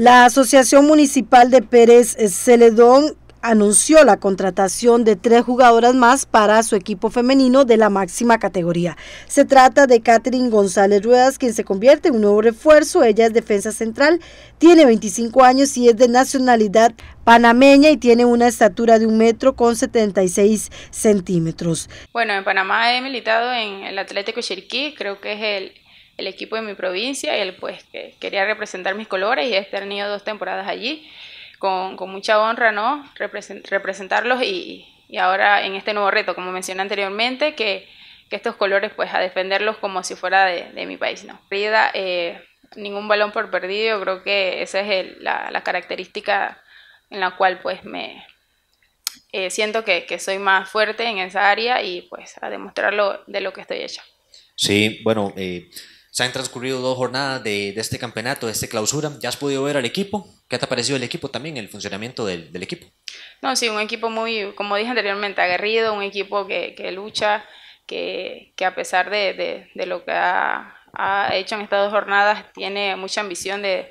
La Asociación Municipal de Pérez Celedón anunció la contratación de tres jugadoras más para su equipo femenino de la máxima categoría. Se trata de Catherine González Ruedas, quien se convierte en un nuevo refuerzo. Ella es defensa central, tiene 25 años y es de nacionalidad panameña y tiene una estatura de un metro con 76 centímetros. Bueno, en Panamá he militado en el Atlético Chiriquí, creo que es el el equipo de mi provincia, y él pues que quería representar mis colores y he tenido dos temporadas allí, con, mucha honra, ¿no? representarlos y, ahora en este nuevo reto, como mencioné anteriormente, que, estos colores pues a defenderlos como si fuera de, mi país, ¿no? Rida, eh, ningún balón por perdido, yo creo que esa es la, característica en la cual pues me... Eh, siento que, soy más fuerte en esa área y pues a demostrarlo de lo que estoy hecha. Sí, bueno, eh, se han transcurrido dos jornadas de, este campeonato, de esta clausura. ¿Ya has podido ver al equipo? ¿Qué te ha parecido el equipo también, el funcionamiento del, equipo? No, sí, un equipo muy, como dije anteriormente, aguerrido, un equipo que, lucha, que, a pesar de, lo que ha, hecho en estas dos jornadas, tiene mucha ambición de,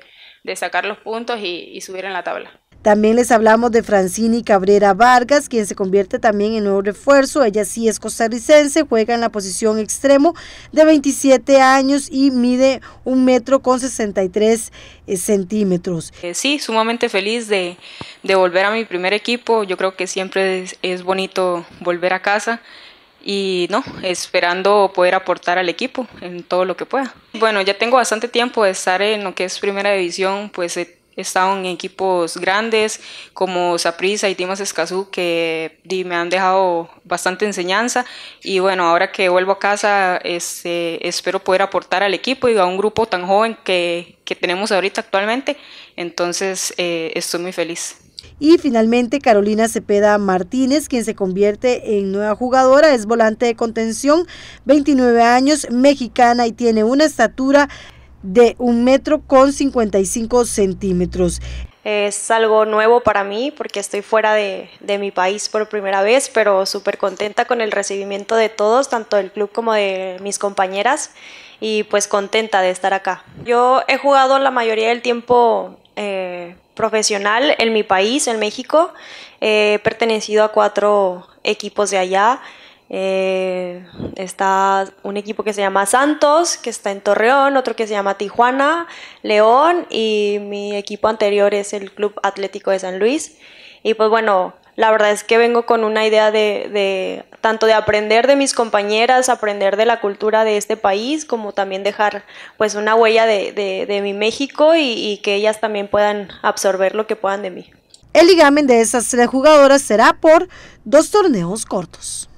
sacar los puntos y subir en la tabla. También les hablamos de Francini Cabrera Vargas, quien se convierte también en nuevo refuerzo. Ella sí es costarricense, juega en la posición extremo de 27 años y mide un metro con 63 eh, centímetros. Eh, sí, sumamente feliz de, volver a mi primer equipo. Yo creo que siempre es, bonito volver a casa y no, esperando poder aportar al equipo en todo lo que pueda. Bueno, ya tengo bastante tiempo de estar en lo que es primera división, pues estaban en equipos grandes como Saprissa y Timas Escazú que me han dejado bastante enseñanza y bueno, ahora que vuelvo a casa este, espero poder aportar al equipo y a un grupo tan joven que, tenemos ahorita actualmente, entonces eh, estoy muy feliz. Y finalmente Carolina Cepeda Martínez, quien se convierte en nueva jugadora, es volante de contención, 29 años, mexicana y tiene una estatura de un metro con 55 centímetros. Es algo nuevo para mí porque estoy fuera de, mi país por primera vez, pero súper contenta con el recibimiento de todos, tanto del club como de mis compañeras, y pues contenta de estar acá. Yo he jugado la mayoría del tiempo eh, profesional en mi país, en México. he pertenecido a cuatro equipos de allá. Eh, está un equipo que se llama Santos, que está en Torreón, otro que se llama Tijuana, León y mi equipo anterior es el Club Atlético de San Luis. Y pues bueno, la verdad es que vengo con una idea de, tanto de aprender de mis compañeras, aprender de la cultura de este país, como también dejar pues una huella de, mi México y, y que ellas también puedan absorber lo que puedan de mí. El ligamen de esas tres jugadoras será por dos torneos cortos.